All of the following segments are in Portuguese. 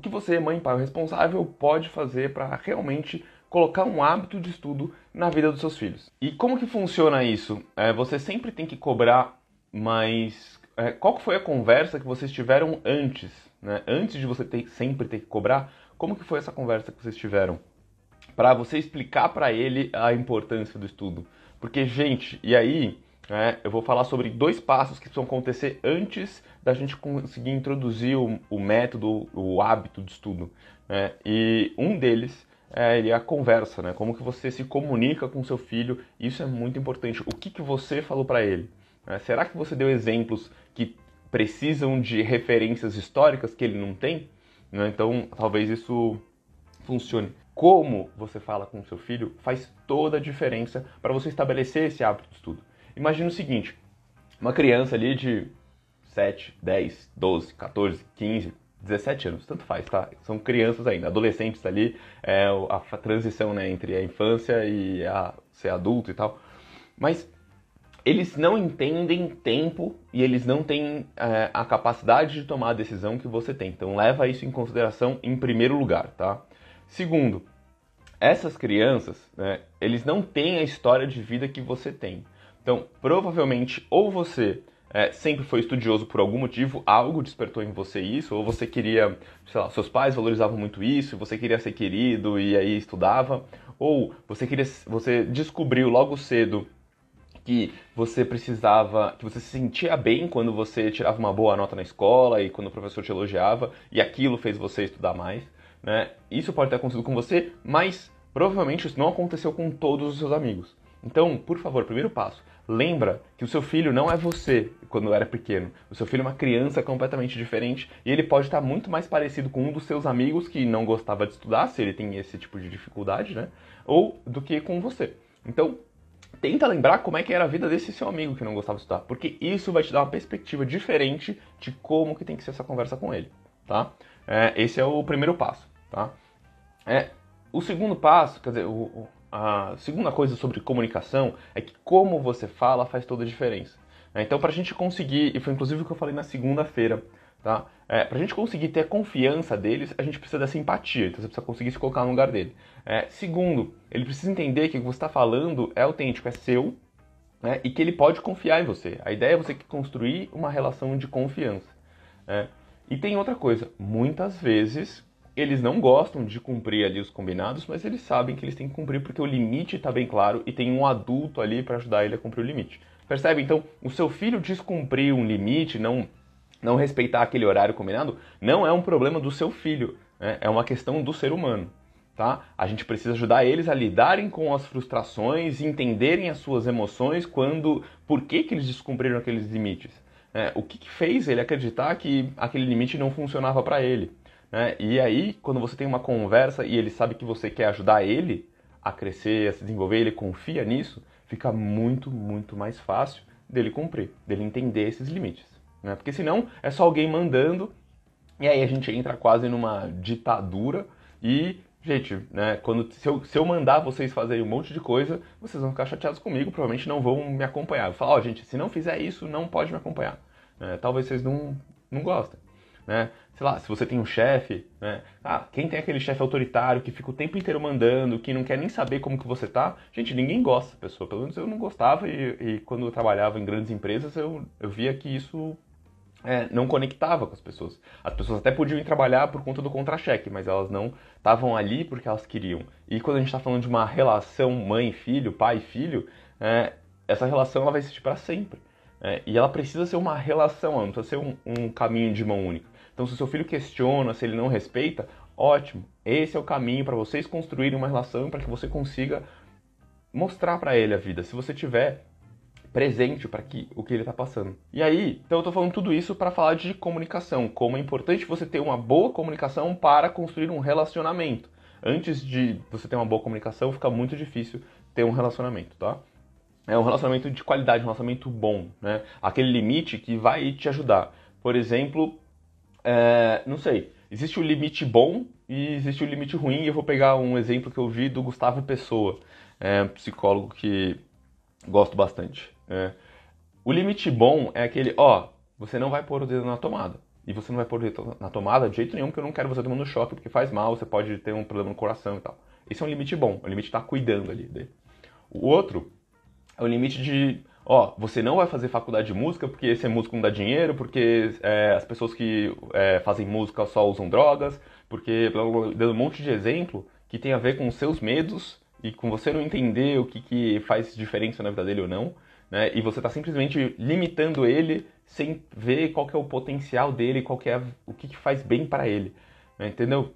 o que você, mãe, pai, responsável, pode fazer para realmente colocar um hábito de estudo na vida dos seus filhos. E como que funciona isso? É, você sempre tem que cobrar, mas é, qual foi a conversa que vocês tiveram antes? Né? Antes de você ter, sempre ter que cobrar, como que foi essa conversa que vocês tiveram? Para você explicar para ele a importância do estudo. Porque, gente, e aí né, eu vou falar sobre dois passos que precisam acontecer antes da gente conseguir introduzir o, o método, o hábito de estudo. Né? E um deles é, é a conversa, né? Como que você se comunica com seu filho? Isso é muito importante. O que, que você falou para ele? Né? Será que você deu exemplos que precisam de referências históricas que ele não tem? Né? Então, talvez isso funcione. Como você fala com seu filho faz toda a diferença para você estabelecer esse hábito de estudo. Imagina o seguinte: uma criança ali de 7, 10, 12, 14, 15, 17 anos, tanto faz, tá? São crianças ainda, adolescentes ali, é, a, transição né, entre a infância e a ser adulto e tal. Mas eles não entendem tempo e eles não têm é, a capacidade de tomar a decisão que você tem. Então leva isso em consideração em primeiro lugar, tá? Segundo, essas crianças, né, eles não têm a história de vida que você tem. Então, provavelmente, ou você é, sempre foi estudioso por algum motivo, algo despertou em você isso, ou você queria, sei lá, seus pais valorizavam muito isso, você queria ser querido e aí estudava, ou você queria, você descobriu logo cedo que você precisava, que você se sentia bem quando você tirava uma boa nota na escola e quando o professor te elogiava, e aquilo fez você estudar mais, né? Isso pode ter acontecido com você, mas provavelmente isso não aconteceu com todos os seus amigos. Então, por favor, primeiro passo, Lembra que o seu filho não é você quando era pequeno. O seu filho é uma criança completamente diferente e ele pode estar muito mais parecido com um dos seus amigos que não gostava de estudar, se ele tem esse tipo de dificuldade, né? Ou do que com você. Então, tenta lembrar como é que era a vida desse seu amigo que não gostava de estudar, porque isso vai te dar uma perspectiva diferente de como que tem que ser essa conversa com ele, tá? É, esse é o primeiro passo, tá? É, o segundo passo, quer dizer, o, o a segunda coisa sobre comunicação é que como você fala faz toda a diferença. Né? Então, para a gente conseguir, e foi inclusive o que eu falei na segunda-feira, tá? É, para a gente conseguir ter a confiança deles, a gente precisa dessa empatia, então você precisa conseguir se colocar no lugar dele. É, segundo, ele precisa entender que o que você está falando é autêntico, é seu, né? e que ele pode confiar em você. A ideia é você construir uma relação de confiança. Né? E tem outra coisa, muitas vezes eles não gostam de cumprir ali os combinados, mas eles sabem que eles têm que cumprir porque o limite está bem claro e tem um adulto ali para ajudar ele a cumprir o limite. Percebe? Então, o seu filho descumprir um limite, não, não respeitar aquele horário combinado, não é um problema do seu filho, né? é uma questão do ser humano. Tá? A gente precisa ajudar eles a lidarem com as frustrações, entenderem as suas emoções, quando, por que, que eles descumpriram aqueles limites. Né? o que, que fez ele acreditar que aquele limite não funcionava para ele? Né? E aí, quando você tem uma conversa e ele sabe que você quer ajudar ele a crescer, a se desenvolver, ele confia nisso, fica muito, muito mais fácil dele cumprir, dele entender esses limites. Né? Porque senão é só alguém mandando e aí a gente entra quase numa ditadura e Gente, né, quando, se, eu, se eu mandar vocês fazerem um monte de coisa, vocês vão ficar chateados comigo, provavelmente não vão me acompanhar. Eu falo, ó, oh, gente, se não fizer isso, não pode me acompanhar. É, talvez vocês não, não gostem né? Sei lá, se você tem um chefe, né? Ah, quem tem aquele chefe autoritário que fica o tempo inteiro mandando, que não quer nem saber como que você tá, gente, ninguém gosta dessa pessoa. Pelo menos eu não gostava e, e, quando eu trabalhava em grandes empresas eu, eu via que isso é, não conectava com as pessoas. As pessoas até podiam ir trabalhar por conta do contra-cheque, mas elas não estavam ali porque elas queriam. E quando a gente está falando de uma relação mãe-filho, pai-filho, é, essa relação ela vai existir para sempre. É, e ela precisa ser uma relação, não precisa ser um, um caminho de mão única. Então, se o seu filho questiona, se ele não respeita, ótimo, esse é o caminho para vocês construírem uma relação para que você consiga mostrar para ele a vida. Se você tiver presente para que o que ele está passando. E aí, então eu estou falando tudo isso para falar de comunicação, como é importante você ter uma boa comunicação para construir um relacionamento. Antes de você ter uma boa comunicação, fica muito difícil ter um relacionamento, tá? é um relacionamento de qualidade, um relacionamento bom, né? Aquele limite que vai te ajudar. Por exemplo, é, não sei, existe o limite bom e existe o limite ruim. eu vou pegar um exemplo que eu vi do Gustavo Pessoa, é, um psicólogo que gosto bastante. É. O limite bom é aquele, ó, você não vai pôr o dedo na tomada. E você não vai pôr o dedo na tomada de jeito nenhum, porque eu não quero você tomando choque, porque faz mal, você pode ter um problema no coração e tal. Esse é um limite bom, o limite está cuidando ali dele. O outro é o limite de ó, você não vai fazer faculdade de música porque ser é músico não dá dinheiro, porque é, as pessoas que é, fazem música só usam drogas, porque blá, blá, blá, dando um monte de exemplo que tem a ver com os seus medos e com você não entender o que, que faz diferença na vida dele ou não, né? E você está simplesmente limitando ele sem ver qual é o potencial dele, qual é a, o que, que faz bem para ele, né? entendeu?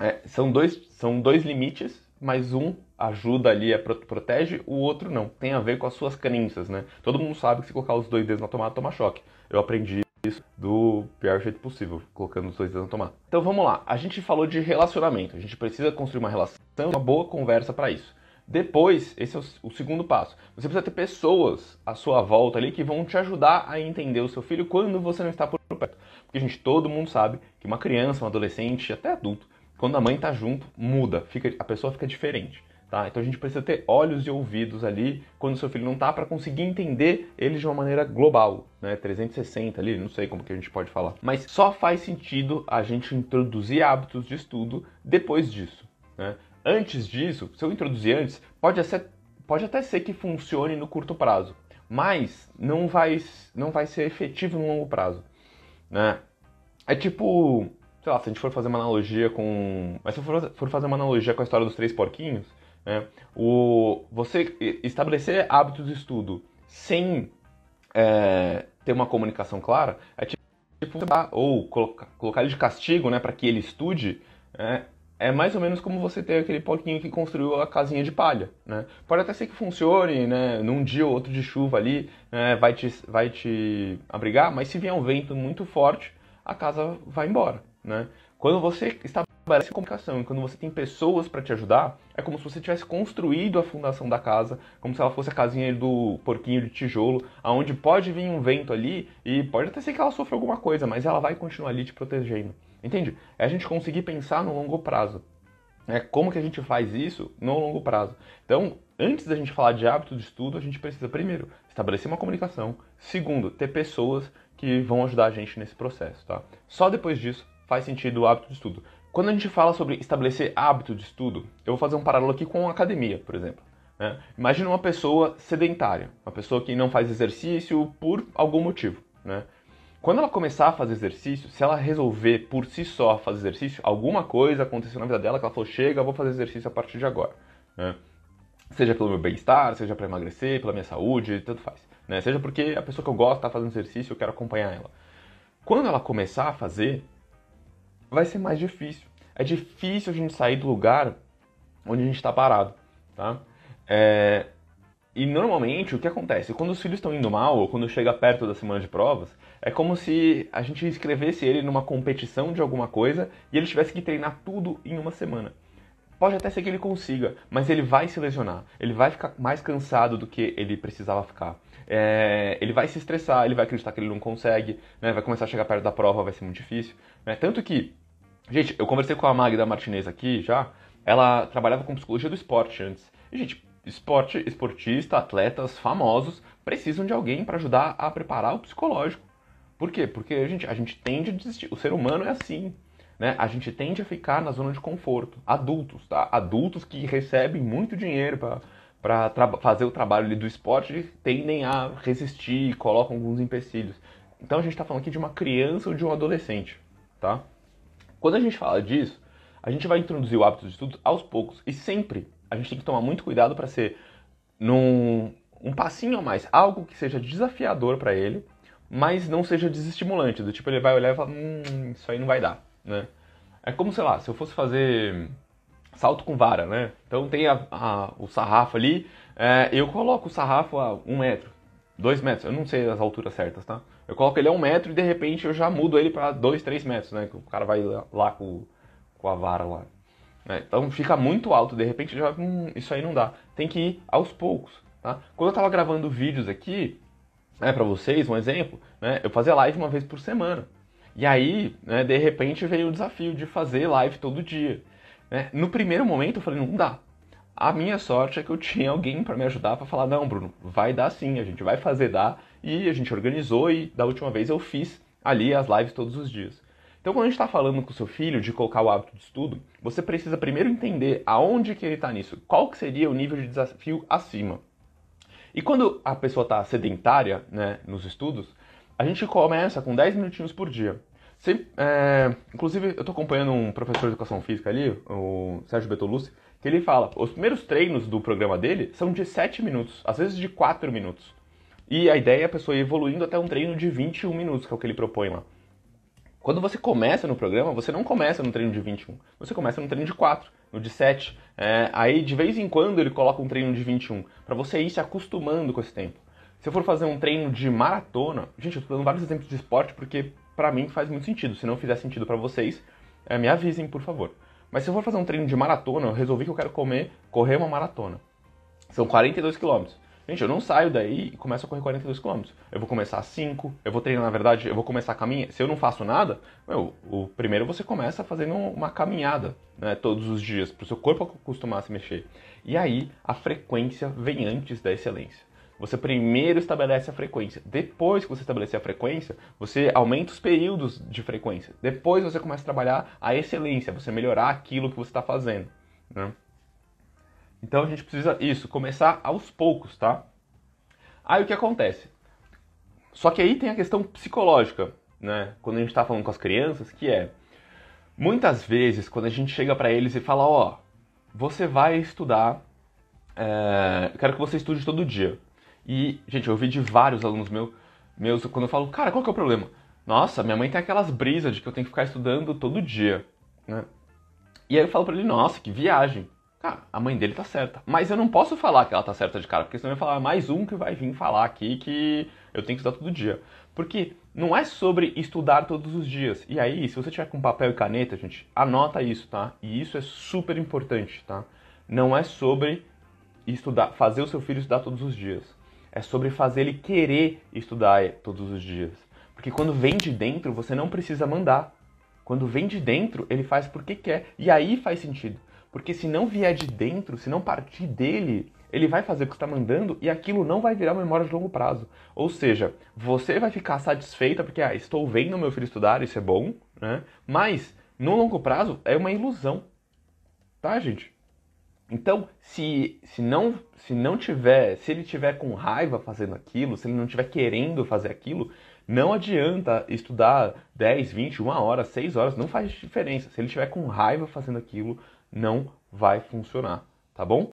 É, são dois são dois limites mas um ajuda ali, a é protege, o outro não. Tem a ver com as suas crenças, né? Todo mundo sabe que se colocar os dois dedos na tomada, toma choque. Eu aprendi isso do pior jeito possível, colocando os dois dedos na tomada. Então vamos lá, a gente falou de relacionamento, a gente precisa construir uma relação, uma boa conversa para isso. Depois, esse é o segundo passo. Você precisa ter pessoas à sua volta ali que vão te ajudar a entender o seu filho quando você não está por perto. Porque, gente, todo mundo sabe que uma criança, um adolescente, até adulto, quando a mãe tá junto, muda, fica, a pessoa fica diferente. Tá? Então a gente precisa ter olhos e ouvidos ali quando o seu filho não tá para conseguir entender ele de uma maneira global, né? 360 ali, não sei como que a gente pode falar. Mas só faz sentido a gente introduzir hábitos de estudo depois disso, né? Antes disso, se eu introduzir antes, pode, ser, pode até ser que funcione no curto prazo, mas não vai, não vai ser efetivo no longo prazo, né? É tipo sei lá, se a gente for fazer uma analogia com. Mas se for, for fazer uma analogia com a história dos três porquinhos, né? O, você estabelecer hábitos de estudo sem é, ter uma comunicação clara é tipo. Ou colocar, colocar ele de castigo, né? Para que ele estude. É, é mais ou menos como você ter aquele porquinho que construiu a casinha de palha, né? Pode até ser que funcione, né? Num dia ou outro de chuva ali, né? vai, te, vai te abrigar, mas se vier um vento muito forte, a casa vai embora. Né? Quando você estabelece comunicação e quando você tem pessoas para te ajudar, é como se você tivesse construído a fundação da casa, como se ela fosse a casinha do porquinho de tijolo, aonde pode vir um vento ali e pode até ser que ela sofra alguma coisa, mas ela vai continuar ali te protegendo. Entende? É a gente conseguir pensar no longo prazo. É como que a gente faz isso no longo prazo. Então, antes da gente falar de hábito de estudo, a gente precisa primeiro estabelecer uma comunicação, segundo, ter pessoas que vão ajudar a gente nesse processo, tá? Só depois disso faz sentido o hábito de estudo. Quando a gente fala sobre estabelecer hábito de estudo, eu vou fazer um paralelo aqui com a academia, por exemplo. Né? Imagina uma pessoa sedentária, uma pessoa que não faz exercício por algum motivo. Né? Quando ela começar a fazer exercício, se ela resolver por si só fazer exercício, alguma coisa aconteceu na vida dela que ela falou: chega, vou fazer exercício a partir de agora. Né? Seja pelo meu bem-estar, seja para emagrecer, pela minha saúde, tanto faz. Né? Seja porque a pessoa que eu gosto está fazendo exercício, eu quero acompanhar ela. Quando ela começar a fazer, vai ser mais difícil. É difícil a gente sair do lugar onde a gente está parado, tá? É... E normalmente o que acontece? Quando os filhos estão indo mal, ou quando chega perto da semana de provas, é como se a gente inscrevesse ele numa competição de alguma coisa e ele tivesse que treinar tudo em uma semana. Pode até ser que ele consiga, mas ele vai se lesionar, ele vai ficar mais cansado do que ele precisava ficar. É, ele vai se estressar, ele vai acreditar que ele não consegue, né, vai começar a chegar perto da prova, vai ser muito difícil. Né? Tanto que Gente, eu conversei com a Magda Martinez aqui já. Ela trabalhava com psicologia do esporte antes. E, gente, esporte, esportista, atletas famosos precisam de alguém para ajudar a preparar o psicológico. Por quê? Porque, gente, a gente tende a desistir. O ser humano é assim. Né? A gente tende a ficar na zona de conforto. Adultos, tá? Adultos que recebem muito dinheiro para para fazer o trabalho do esporte tendem a resistir e colocam alguns empecilhos. Então a gente está falando aqui de uma criança ou de um adolescente, tá? Quando a gente fala disso, a gente vai introduzir o hábito de estudo aos poucos e sempre a gente tem que tomar muito cuidado para ser num um passinho a mais, algo que seja desafiador para ele, mas não seja desestimulante, do tipo ele vai olhar e falar, hum, isso aí não vai dar, né? É como, sei lá, se eu fosse fazer salto com vara, né? Então tem a, a, o sarrafo ali, é, eu coloco o sarrafo a um metro, dois metros, eu não sei as alturas certas, tá? Eu coloco ele a um metro e de repente eu já mudo ele para dois, três metros, né? Que o cara vai lá com, com a vara lá. Né? Então fica muito alto, de repente já. Hum, isso aí não dá. Tem que ir aos poucos, tá? Quando eu tava gravando vídeos aqui, né, para vocês, um exemplo, né? Eu fazia live uma vez por semana. E aí, né, de repente veio o desafio de fazer live todo dia. Né? No primeiro momento eu falei, não dá. A minha sorte é que eu tinha alguém para me ajudar para falar, não, Bruno, vai dar sim, a gente vai fazer dar e a gente organizou e da última vez eu fiz ali as lives todos os dias. Então, quando a gente está falando com o seu filho de colocar o hábito de estudo, você precisa primeiro entender aonde que ele está nisso, qual que seria o nível de desafio acima. E quando a pessoa está sedentária né, nos estudos, a gente começa com 10 minutinhos por dia. é, inclusive, eu estou acompanhando um professor de educação física ali, o Sérgio Bertolucci, que ele fala, os primeiros treinos do programa dele são de 7 minutos, às vezes de 4 minutos. E a ideia é a pessoa ir evoluindo até um treino de 21 minutos, que é o que ele propõe lá. Quando você começa no programa, você não começa no treino de 21, você começa no treino de 4, no de 7. É, aí de vez em quando ele coloca um treino de 21, para você ir se acostumando com esse tempo. Se eu for fazer um treino de maratona, gente, eu tô dando vários exemplos de esporte porque para mim faz muito sentido. Se não fizer sentido para vocês, é, me avisem, por favor. Mas se eu for fazer um treino de maratona, eu resolvi que eu quero comer, correr uma maratona. São 42 quilômetros. Gente, eu não saio daí e começo a correr 42 km. Eu vou começar a 5, eu vou treinar, na verdade, eu vou começar a caminhar. Se eu não faço nada, meu, o primeiro você começa fazendo uma caminhada, né, todos os dias, para o seu corpo acostumar a se mexer. E aí, a frequência vem antes da excelência. Você primeiro estabelece a frequência. Depois que você estabelecer a frequência, você aumenta os períodos de frequência. Depois você começa a trabalhar a excelência, você melhorar aquilo que você está fazendo. Né? Então a gente precisa isso, começar aos poucos, tá? Aí o que acontece? Só que aí tem a questão psicológica, né? Quando a gente está falando com as crianças, que é muitas vezes quando a gente chega para eles e fala, ó, oh, você vai estudar, é, quero que você estude todo dia. E gente, eu ouvi de vários alunos meu, meus quando eu falo, cara, qual que é o problema? Nossa, minha mãe tem aquelas brisas de que eu tenho que ficar estudando todo dia, né? E aí eu falo para ele, nossa, que viagem. Cara, a mãe dele tá certa. Mas eu não posso falar que ela tá certa de cara, porque senão eu ia falar mais um que vai vir falar aqui que eu tenho que estudar todo dia. Porque não é sobre estudar todos os dias. E aí, se você tiver com papel e caneta, gente, anota isso, tá? E isso é super importante, tá? Não é sobre estudar, fazer o seu filho estudar todos os dias. É sobre fazer ele querer estudar eh, todos os dias. Porque quando vem de dentro, você não precisa mandar. Quando vem de dentro, ele faz porque quer. E aí faz sentido. Porque se não vier de dentro, se não partir dele, ele vai fazer o que está mandando e aquilo não vai virar memória de longo prazo. Ou seja, você vai ficar satisfeita porque ah, estou vendo meu filho estudar, isso é bom, né? Mas no longo prazo é uma ilusão, tá, gente? Então, se, se não se não tiver, se ele tiver com raiva fazendo aquilo, se ele não tiver querendo fazer aquilo, não adianta estudar 10, 20, 1 hora, 6 horas, não faz diferença. Se ele tiver com raiva fazendo aquilo, não vai funcionar, tá bom?